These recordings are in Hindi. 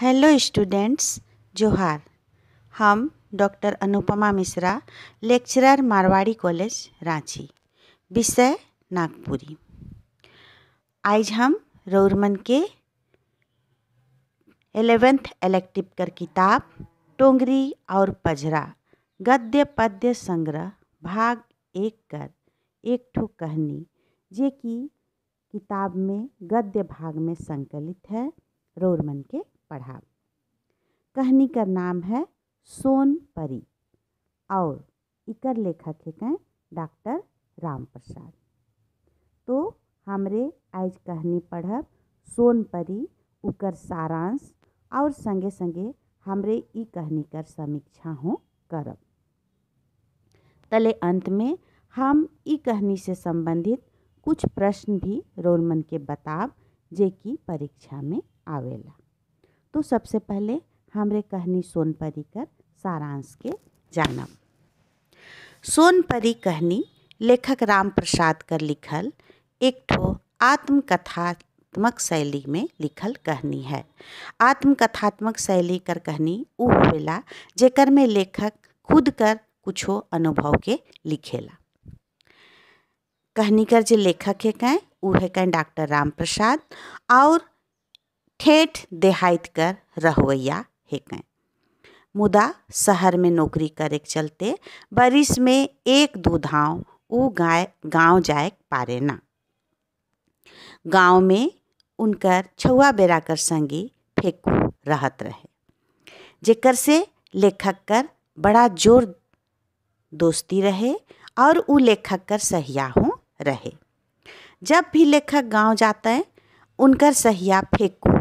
हेलो स्टूडेंट्स जोहार हम doctor Anupama Mishra lecturer Marwari college Ranchi विषय नागपुरी आज हम रौरमन के एलेवेंथ इलेक्टिव कर किताब टोंगरी और पजरा गद्य पद्य संग्रह भाग एक कर एक ठो कहनी जे कि किताब में गद्य भाग में संकलित है रोरमन के पढ़ा कहनी का नाम है सोन परी और इकर लेखक हैं डॉक्टर राम प्रसाद तो हमरे आज कहनी पढ़ब सोनपरी उकर सारांश और संगे संगे हमरे ई कहानी कर समीक्षा हो करब तले अंत में हम ई कहनी से संबंधित कुछ प्रश्न भी रोलमन के बताब जे की परीक्षा में आवेला तो सबसे पहले हमरे कहनी सोनपरी कर सारांश के जानब सोनपरी कहनी लेखक राम प्रसाद कर लिखल एक ठो आत्मकथात्मक शैली में लिखल कहनी है आत्मकथात्मक शैली कर कहनी उ होला जेकर में लेखक खुद कर कुछो अनुभव के लिखेला कहनी कर जो लेखक है कें उ है कें डॉक्टर राम प्रसाद और ठेठ देहात कर रहवैया हेकें मुदा शहर में नौकरी करे चलते बरिस में एक दो धाव ऊ गाय गाँव जाए पारे ना गाँव में उनकर छुआ बेरा कर संगी फेंकू रहत रहे जेकर से लेखक कर बड़ा जोर दोस्ती रहे और ऊ लेखक कर सहियाहू रहे जब भी लेखक गांव जाते हैं उनकर सहिया फेंकू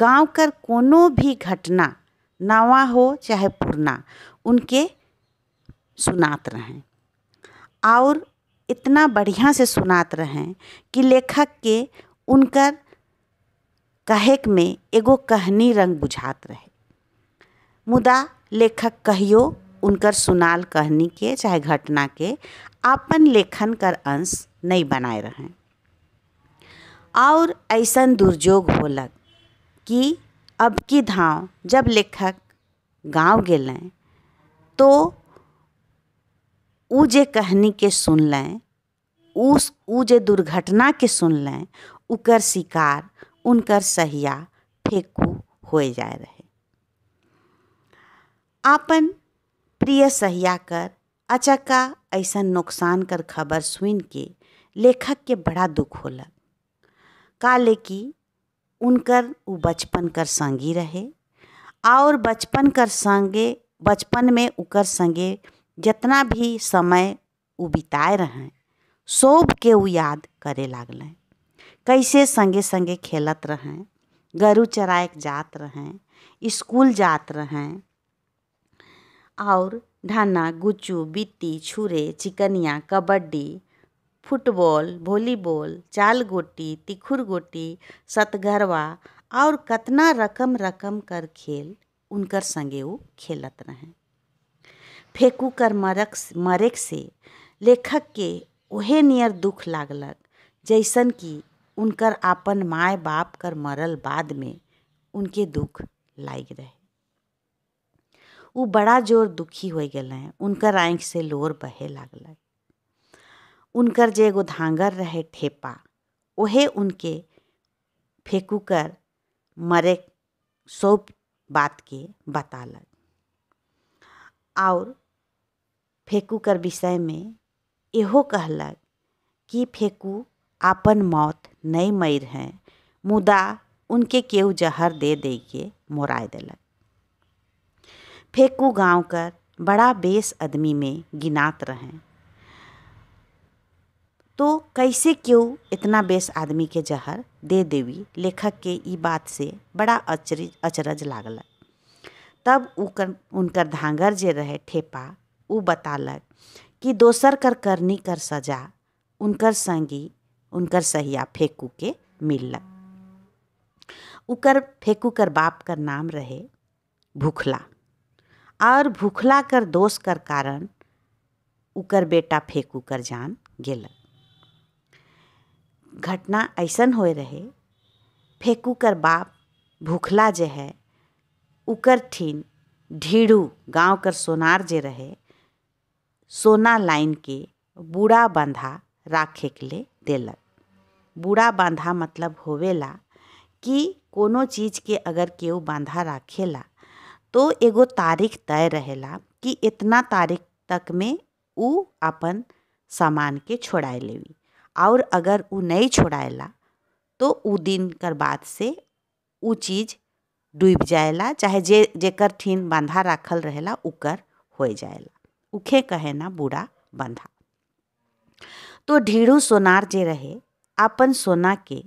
गांव कर कोनो भी घटना नवा हो चाहे पुरना उनके सुनात रहें और इतना बढ़िया से सुनात रहें कि लेखक के उनकर कहक में एगो कहनी रंग बुझात रहे मुदा लेखक कहियो उनकर सुनाल कहनी के चाहे घटना के अपन लेखन कर अंश नहीं बनाए रहें और ऐसा दुर्योग होलक कि अब की धाव जब लेखक गाँव गए तो ऊ जे कहनी के सुनलें उस जे दुर्घटना के सुनलें उकर शिकार उनकर सहिया फेकू हो जाए रहे आपन प्रिय सहिया कर अचक्का ऐसा नुकसान कर खबर सुन के लेखक के बड़ा दुख होल का लेकिन उनकर उ बचपन कर संगी रहे और बचपन कर संगे बचपन में उकर संगे जितना भी समय उ बिताए रहें सोब के उ याद करे लागल कैसे संगे संगे खेलत रहें गरु चराए जात रहें स्कूल जात रहें और ढाना गुच्चू बिट्टी छुरे चिकनिया कबड्डी फुटबॉल वॉलीबॉल चाल गोटी तिखुर गोटी सतगरवा और कतना रकम रकम कर खेल उनकर संगे वो खेलत रहें फेकू कर मरक मरेक से लेखक के ओहे नियर दुख लागलक जैसन कि उनकर आपन माय बाप कर मरल बाद में उनके दुख लाग रहे वो बड़ा जोर दुखी हो गए उनकर आँख से लोर बहे लाग। उनकर जेगो धांगर रहे ठेपा ओहे उनके फेंकू कर मरे सौ बात के बतालक और फेंकू कर विषय में इहो कहलक कि फेंकू आपन मौत नहीं मर हैं मुदा उनके केहू जहर दे दे के मोराय दिलक फेंकू गाँव कर बड़ा बेस आदमी में गिनात रहें तो कैसे क्यों इतना बेस आदमी के जहर दे देवी लेखक के ई बात से बड़ा अचरज अचरज लागल तब उनकर धांगर जे रहे ठेपा उ बतालक कि दोसर कर करनी कर सजा उनकर संगी उनकर सहिया फेकू के मिललक उकर फेकू कर बाप कर नाम रहे भूखला और भूखला कर दोष कर कारण उकर बेटा फेकू कर जान गेलक घटना ऐसा होए रहे फेकू कर बाप भूखला जे है उकर ठीन ढीढ़ू गांव कर सोनार जे रहे सोना लाइन के बूढ़ा बांधा राखे के लिए देलक बूढ़ा बांधा मतलब होवेला कि कोनो चीज़ के अगर केहू बांधा राखेला तो एगो तारीख तय रहेला कि इतना तारीख तक में ऊ अपन सामान के छोड़ा लेवी और अगर उ नहीं छोड़ाएला तो उ दिन कर बाद से उ चीज़ डूब जाएला चाहे जे जेकर ठीन बांधा राखल रहेला उकर हो जाएला उखे कहे ना बूढ़ा बांधा तो ढीढ़ू सोनार जे रहे अपन सोना के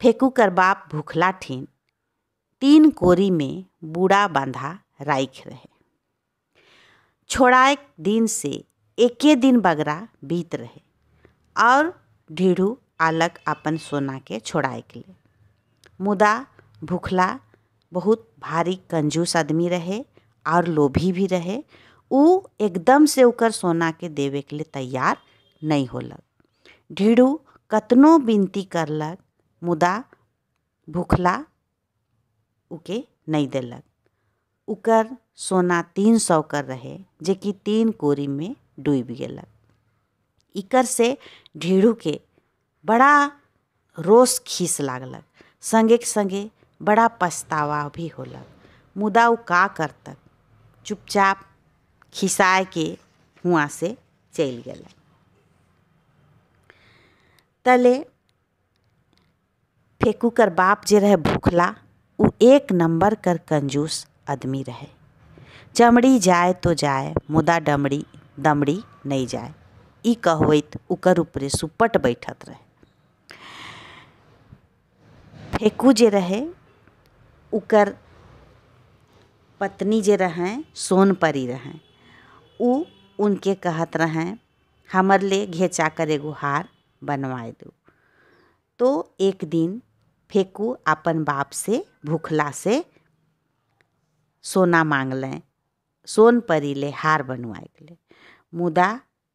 फेकू कर बाप भूखला ठीन तीन कोरी में बूढ़ा बांधा राख रहे छोड़ाए दिन से एके दिन बगरा बीत रहे और ढीढ़ू आलक अपन सोना के छोड़ाए के लिए मुदा भूखला बहुत भारी कंजूस आदमी रहे और लोभी भी रहे ऊ एकदम से उकर सोना के देवे के लिए तैयार नहीं होलक ढीढ़ू कतनो विनती करलक मुदा भूखला उके नहीं दिलक उकर सोना तीन सौ कर रहे जेकि तीन कोरी में डूब गलक इकर से ढेड़ू के बड़ा रोस खीस लागलक संगे संगे बड़ा पछतावा भी होलक मुदा वो का करतक चुपचाप खिसाए के हुआ से चल गल तले फेकू कर बाप जे रहे भूखला वो एक नंबर कर कंजूस आदमी रहे चमड़ी जाए तो जाए मुदा डमड़ी दमड़ी नहीं जाए ई कहवैत उकर ऊपर सुपट बैठत रहे फेकू जे रहे उकर पत्नी जे रहें सोनपरी रहें उ उनके कहत रहें हमर ले घेचा कर एगो हार बनवाए दो तो एक दिन फेकू अपन बाप से भूखला से सोना सोन सोनपरी ले हार बनवाए लिए मुदा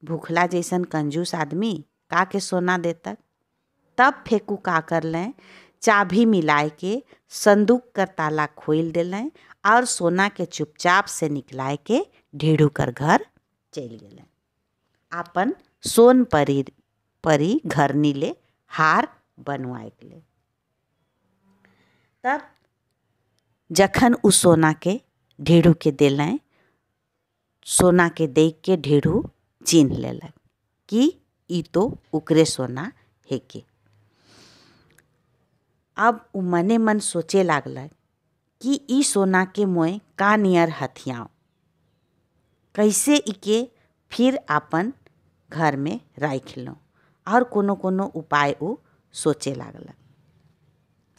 भूखला जैसन कंजूस आदमी का के सोना देतक तब फेकू का कर लें चाभी मिलाए के संदूक कर ताला खोल दिल और सोना के चुपचाप से निकलाए के ढेड़ू कर घर चल गए अपन सोन परी परी घर नीले हार बनवाए के लिए तब जखन उस सोना के ढेरू के दिल सोना के देख के ढेरू चिन्ह लेलक कि ई तो उकरे सोना है के अब उ मने मन सोचे लागल कि ई सोना के मोय का नियर हथियाऊँ कैसे इके फिर अपन घर में राख लो और कोनो कोनो उपाय उ सोचे लागलक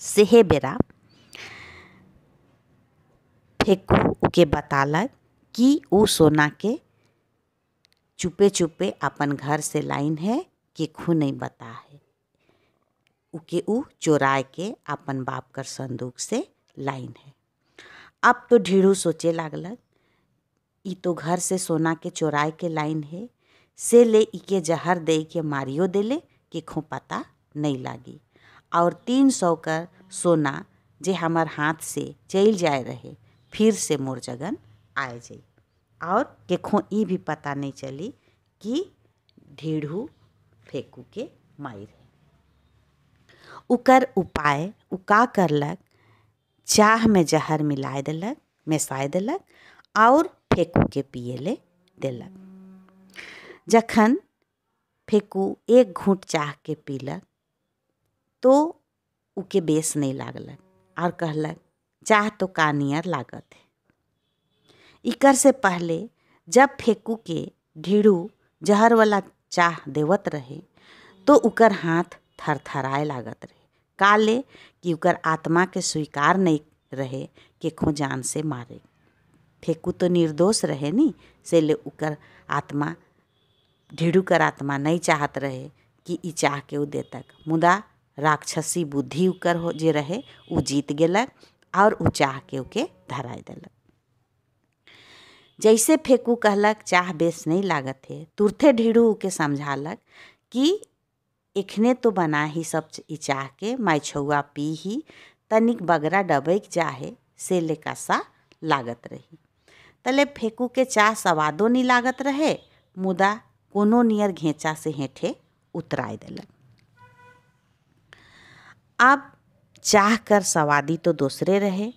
सेहे बेरा फेकू उके बतालक कि उ सोना के चुपे चुपे अपन घर से लाइन है खू नहीं बता है उके ऊ चोरा के अपन बाप कर संदूक से लाइन है अब तो ढीढ़ू सोचे लागलक इ तो घर से सोना के चोराए के लाइन है से ले इके जहर दे के मारियो ले कि खो पता नहीं लागी और तीन सौ कर सोना जे हमार हाथ से चल जाए रहे फिर से मोर जगन आए जाए और केखों ये भी पता नहीं चली कि ढेढ़ू फेकू के मार है उकर उपाय उ का करलक चाह में जहर मिला दिलक मिसाई दिलक और फेकू के पिए ले दिलक जखन फेकू एक घूट चाह के पीलक तो उके बेस नहीं लागल और कहलक चाह तो कानियर लागत है इकर से पहले जब फेकू के ढीढ़ू जहर वाला चाह देवत रहे तो उकर हाथ थरथराए लागत रहे काले कि उकर आत्मा के स्वीकार नहीं रहे के खो जान से मारे फेकू तो निर्दोष रहे नी से ले उकर आत्मा ढिड़ू कर आत्मा नहीं चाहत रहे कि इ चाह के उदे तक मुदा राक्षसी बुद्धि उकर हो जे रहे उ जीत गलक और उ चाह के उके धराय देलक जैसे फेकू कहलक चाह बेस नहीं लागत है तुरथे ढीढ़ू के समझालक कि इखने तो बना ही सब चाह के माय छुआ पी ही तनिक बगरा डबक चाहे से लेका सा लागत रही तले फेकू के चाह सवादो नहीं लागत रहे मुदा कोनो नियर घेचा से हेठे उतरा दिलक आप चाह कर सवादी तो दूसरे रहे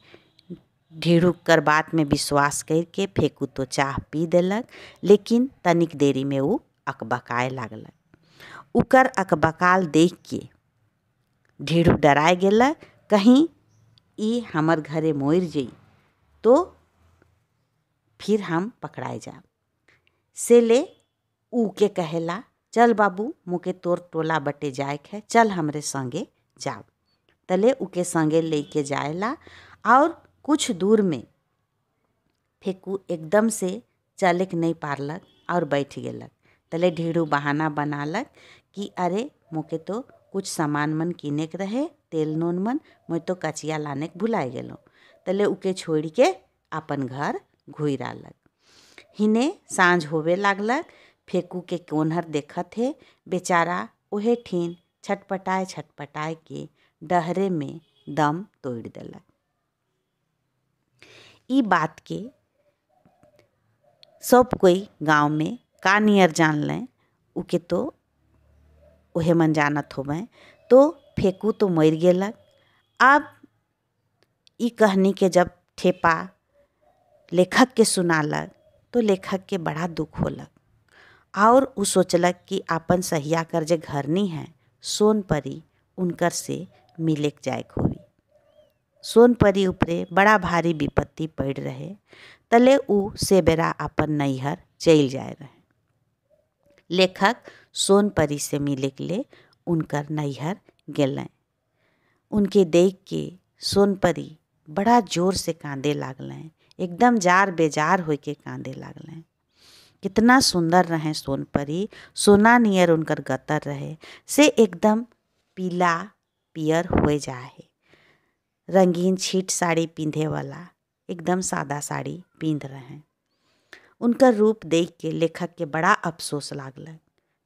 ढिड़ुक कर बात में विश्वास करके फेकू तो चाह पी दिलक लेकिन तनिक देरी में वो अकबकाए लागल उकर अकबकाल देख के ढिड़ू डराए गल कहीं ई हमर घरे मोर जई तो फिर हम पकड़ाए जाब से ले ऊ के कहला चल बाबू मुके तोर टोला बटे जाए है चल हमरे संगे जाब तले उके संगे लेके जाएला और कुछ दूर में फेकू एकदम से चलक नहीं पारलक और बैठ गलक तले ढेरू बहाना बनालक कि अरे मोके तो कुछ सामान मन किने के रहे तेल नून मन मैं तो कचिया लाने के भुला गलो तले उके छोड़ के अपन घर घुर आलक हिने सांझ होवे लागलक फेकू के कोनहर देखत है बेचारा ओहे ठीन छटपटाए छटपटाए के डहरे में दम तोड़ दिलक ई बात के सब कोई गांव में का नियर जान लें उके तो उहे मन जानत हो मैं तो फेकू तो मर गलक अब ई कहनी के जब ठेपा लेखक के सुनालक तो लेखक के बड़ा दुख होलक और उ सोचलक कि आपन सहिया कर जे घरनी है सोन परी उनकर से मिले जाए हो सोनपरी उपरे बड़ा भारी विपत्ति पड़ रहे तले उ से बेरा अपन नैहर चल जाए रहे लेखक सोनपरी से मिले के लिए उनकर नैहर गल उनके देख के सोनपरी बड़ा जोर से कांदे लागल एकदम जार बेजार हो के कांदे लागल कितना सुंदर रहे सोनपरी सोना नियर उनकर गतर रहे से एकदम पीला पियर हो जाए रंगीन छीट साड़ी पींधे वाला एकदम सादा साड़ी पिंध रहे उनका रूप देख के लेखक के बड़ा अफसोस लागल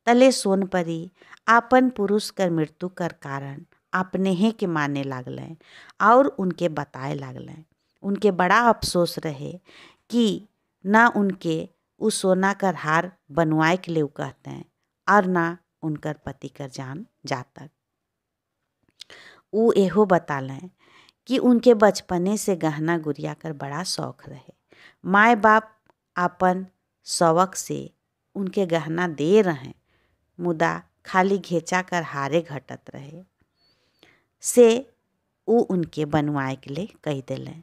तले सोन परी आपन पुरुष कर मृत्यु कर कारण अपने ही के माने लागल और उनके बताए लागल उनके बड़ा अफसोस रहे कि ना उनके उस सोना कर हार बनवाए के लिए कहते हैं और ना उनकर पति कर जान जातक उ एहो बतालें कि उनके बचपने से गहना गुड़िया कर बड़ा शौक रहे माए बाप अपन शौक से उनके गहना दे रहे मुदा खाली घेचा कर हारे घटत रहे से उ उनके बनवाए के लिए कह दिले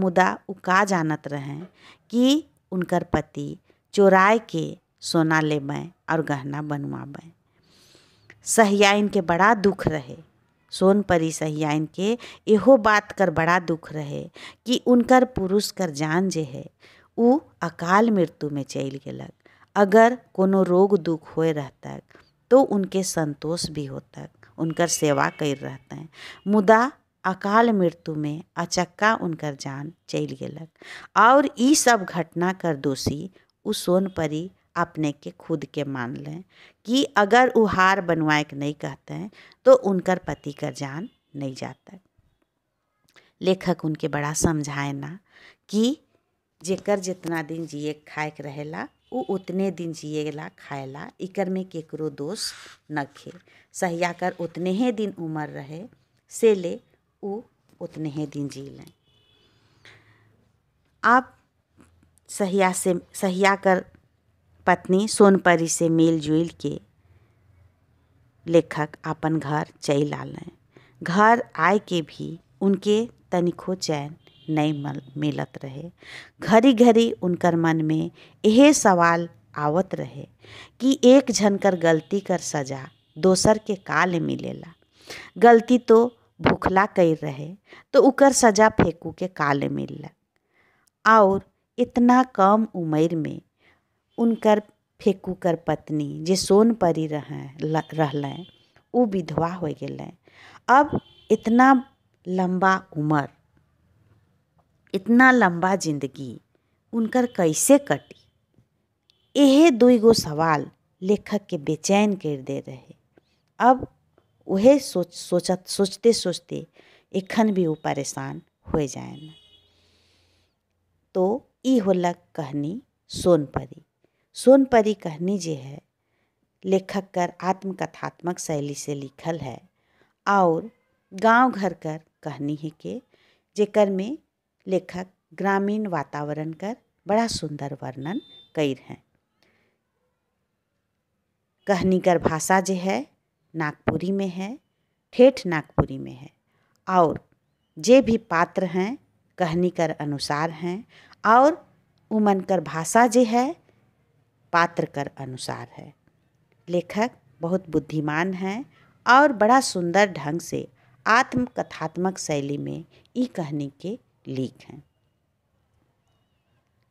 मुदा उ का जानत रहें कि उनकर पति चोराए के सोना लेबें और गहना बनवाबें सहिया इनके बड़ा दुख रहे सोन परी सहियान के एहो बात कर बड़ा दुख रहे कि उनकर पुरुष कर जान जे है उ अकाल मृत्यु में चल गलक अगर कोनो रोग दुख होए रहतक तो उनके संतोष भी होतक उनकर सेवा कर रहते मुदा अकाल मृत्यु में अचक्का उनकर जान चल गलक और ई सब घटना कर दोषी उ सोन परी अपने के खुद के मान लें कि अगर वो हार बनवाए के नहीं कहते हैं तो उनकर पति का जान नहीं जाता लेखक उनके बड़ा समझाए ना कि जेकर जितना दिन जिए खाए के रहेला वो उतने दिन जिएला खाएला इकर में केकरो दोष न खे सहिया कर उतने ही दिन उम्र रहे से ले वो उतने ही दिन जी लें आप सहिया से सहिया कर पत्नी सोनपरी से मिलजुल के लेखक अपन घर चल आलें घर आए के भी उनके तनिको चैन नहीं मल मिलत रहे घड़ी घड़ी उनकर मन में यह सवाल आवत रहे कि एक झनकर कर गलती कर सजा दोसर के काल मिलेला गलती तो भूखला कर रहे तो उकर सजा फेंकू के काल मिलला और इतना कम उम्र में उनकर कर पत्नी जे सोन परी रहलें उ विधवा हो गए अब इतना लंबा उम्र इतना लंबा जिंदगी उनकर कैसे कटी यह दुई गो सवाल लेखक के बेचैन कर दे रहे अब वह सोच सोचत सोचते सोचते एखन भी वो परेशान हो जाए तो ई होलक कहनी सोनपरी सोनपरी कहनी जे है लेखक कर आत्मकथात्मक शैली से लिखल है और गांव घर कर कहनी है के जेकर में लेखक ग्रामीण वातावरण कर बड़ा सुंदर वर्णन कर हैं कहनी कर भाषा जो है नागपुरी में है ठेठ नागपुरी में है और जे भी पात्र हैं कहनी कर अनुसार हैं और उमन कर भाषा जो है पात्र कर अनुसार है लेखक बहुत बुद्धिमान हैं और बड़ा सुंदर ढंग से आत्मकथात्मक शैली में ई कहनी के लीक हैं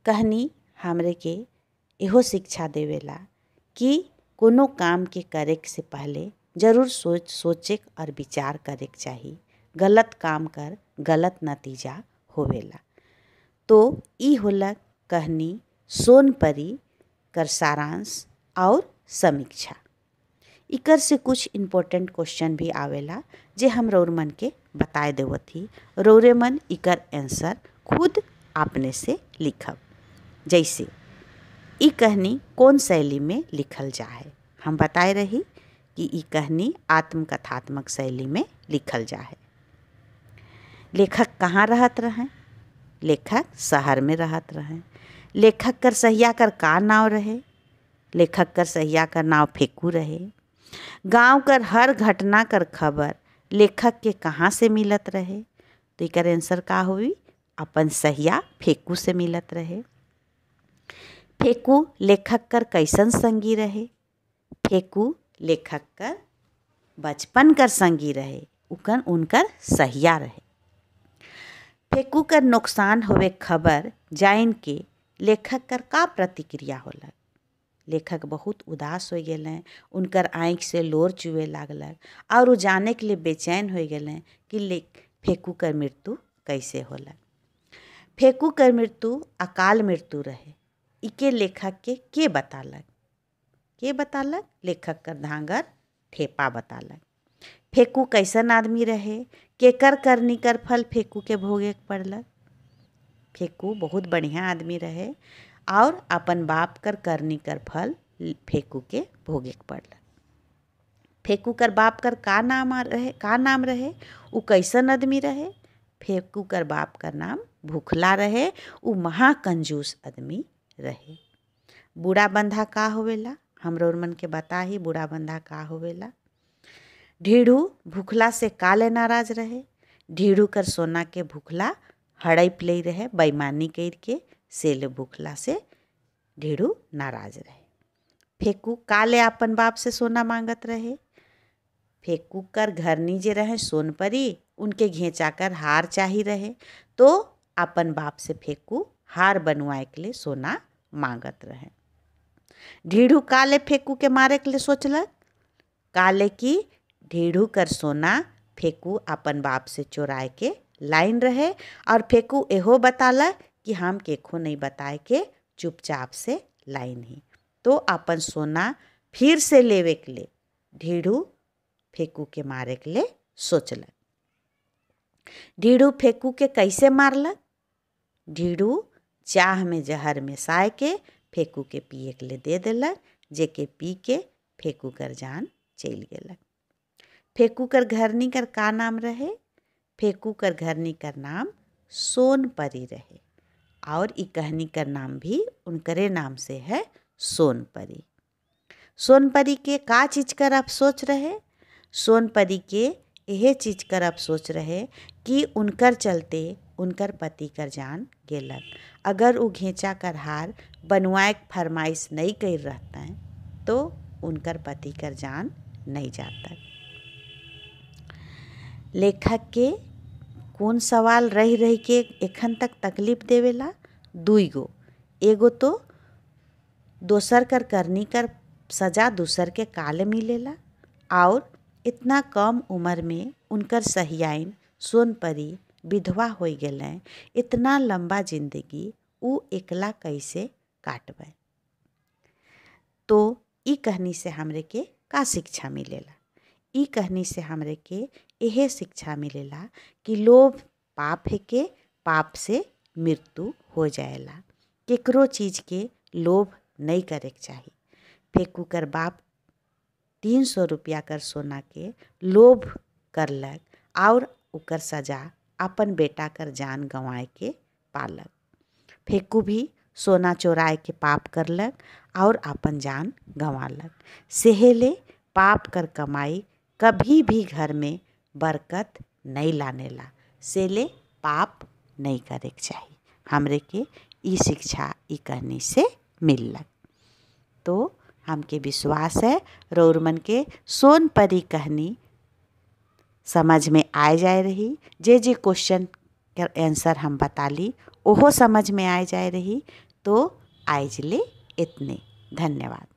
कहनी हमरे के इो शिक्षा देवेला कि कोनो काम के करे से पहले जरूर सोच सोचे और विचार करे चाहिए गलत काम कर गलत नतीजा होवेला तो ई होला कहनी सोनपरी कर सारांश और समीक्षा इकर से कुछ इम्पोर्टेंट क्वेश्चन भी आवेला जे हम रौर मन के बताए थी रौरे मन इकर आंसर खुद आपने से लिखब जैसे इ कहनी कौन शैली में लिखल जा है हम बताए रही कि इ कहनी आत्मकथात्मक शैली में लिखल जा है लेखक कहाँ रहत रहें लेखक शहर में रहत रहें लेखक कर सहिया कर का नाव रहे लेखक कर सहिया कर नाव फेकू रहे गांव कर हर घटना कर खबर लेखक के कहाँ से मिलत रहे तो एक आंसर का हुई अपन सहिया फेकू से मिलत रहे फेकू लेखक कर कैसन संगी रहे फेकू लेखक कर बचपन कर संगी रहे उकन उनकर सहिया रहे फेकू कर नुकसान होवे खबर जाइन के लेखक कर का प्रतिक्रिया होलक लेखक बहुत उदास हो गए उनकर आँख से लोर चुए लागल और जाने के लिए बेचैन हो गए कि फेकू कर मृत्यु कैसे होलक फेकू कर मृत्यु अकाल मृत्यु रहे इके लेखक के के बतालक के बतालक लेखक कर धांगर ठेपा बतालक फेकू कैसन आदमी रहे केकर करनी कर फल फेकू के भोगे पड़ल फेकू बहुत बढ़िया आदमी रहे और अपन बाप कर करनी कर फल फेकू के भोगे पड़ल फेकू कर बाप कर का नाम रहे का नाम रहे उ कैसन आदमी रहे फेकू कर बाप कर नाम भूखला रहे उ महाकंजूस आदमी रहे बूढ़ा बंधा का होवेला हमरो मन के बता ही बूढ़ा बंधा का होवेला ढीढ़ू भूखला से काले नाराज रहे ढीढ़ू कर सोना के भूखला हड़ैप रहे बेईमानी करके से ले भूखला से ढेरू नाराज रहे फेकू काले अपन बाप से सोना मांगत रहे फेकू कर घर नीचे रहे सोनपरी उनके घेचा कर हार चाही रहे तो अपन बाप से फेकू हार बनवाए के लिए सोना मांगत रहे ढीढ़ू काले फेकू के मारे के लिए सोचलक काले की ढीढ़ू कर सोना फेकू अपन बाप से चोराए के लाइन रहे और फेकू एहो बताला कि हम केखो नहीं बताए के चुपचाप से लाइन ही तो अपन सोना फिर से लेवे के लिए ढीढ़ू फेकू के मारे के लिए सोचल ढीढ़ू फेकू के कैसे मारलक ढीढ़ू चाह में जहर साय के फेकू के पिए के लिए दे दिलक जेके पी के फेकू कर जान चल गलक फेकू कर घरनी कर का नाम रहे फेंकू कर घरनी कर नाम सोन परी रहे और ई कहनी कर नाम भी उनकरे नाम से है सोन परी सोन परी के का चीज कर आप सोच रहे सोन परी के यह चीज कर आप सोच रहे कि उनकर चलते उनकर पति कर जान गेलक अगर वो घेचा कर हार बनवाए फरमाइश नहीं कर रहता है तो उनकर पति कर जान नहीं जाता लेखक के कौन सवाल रह रही के एखन तक तकलीफ देवेला दुई गो एगो तो दोसर कर करनी कर सजा दूसर के काल मिलेला और इतना कम उम्र में उनकर सहियाइन सोनपरी विधवा हो गए इतना लंबा जिंदगी उ एकला कैसे काटब तो ई कहनी से हमरे के का शिक्षा मिलेला ई कहनी से हमरे के यह शिक्षा मिलेला कि लोभ पाप है के पाप से मृत्यु हो जाएला केकरो चीज के लोभ नहीं करे के चाही फेकू कर बाप तीन सौ रुपया कर सोना के लोभ कर लग और उकर सजा अपन बेटा कर जान गंवाए के पालक फेकू भी सोना चोराए के पाप करलक और अपन जान गंवालक सहेले पाप कर कमाई कभी भी घर में बरकत नहीं लाने ला से ले पाप नहीं करे के चाही हमरे के ई शिक्षा ई कहनी से मिलल तो हमके विश्वास है रौरमन के सोन परी कहनी समझ में आ जाए रही जे जे क्वेश्चन के आंसर हम बता ली ओहो समझ में आ जाए रही तो आज ले इतने धन्यवाद